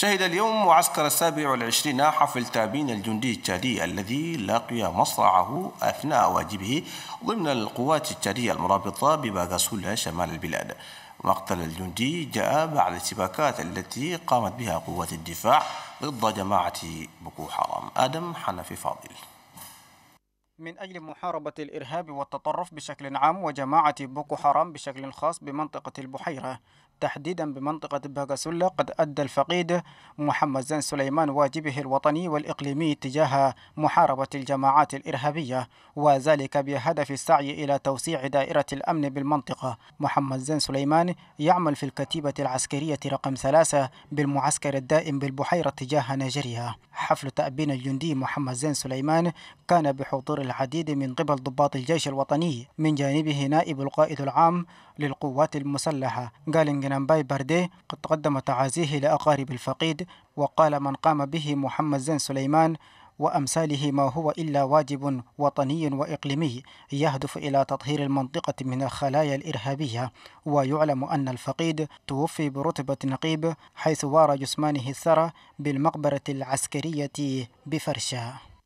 شهد اليوم معسكر السابع والعشرين حفل تابين الجندي التشادي الذي لقي مصرعه أثناء واجبه ضمن القوات التشادية المرابطة بباغاسولا شمال البلاد مقتل الجندي جاء بعد السباكات التي قامت بها قوات الدفاع ضد جماعة بوكو حرام آدم حنفي فاضل من أجل محاربة الإرهاب والتطرف بشكل عام وجماعة بوكو حرام بشكل خاص بمنطقة البحيرة تحديدا بمنطقة باغاسولا قد أدى الفقيد محمد زين سليمان واجبه الوطني والإقليمي تجاه محاربة الجماعات الإرهابية وذلك بهدف السعي إلى توسيع دائرة الأمن بالمنطقة محمد زين سليمان يعمل في الكتيبة العسكرية رقم ثلاثة بالمعسكر الدائم بالبحيرة تجاه نيجيريا حفل تأبين الجندي محمد زين سليمان كان بحضور العديد من قبل ضباط الجيش الوطني من جانبه نائب القائد العام للقوات المسلحة جالينج جنامباي بارديه قد قدم تعازيه لأقارب الفقيد وقال من قام به محمد زين سليمان وأمثاله ما هو إلا واجب وطني وإقليمي يهدف إلى تطهير المنطقة من الخلايا الإرهابية ويعلم أن الفقيد توفي برتبة نقيب حيث وارى جسمانه الثرى بالمقبرة العسكرية بفرشة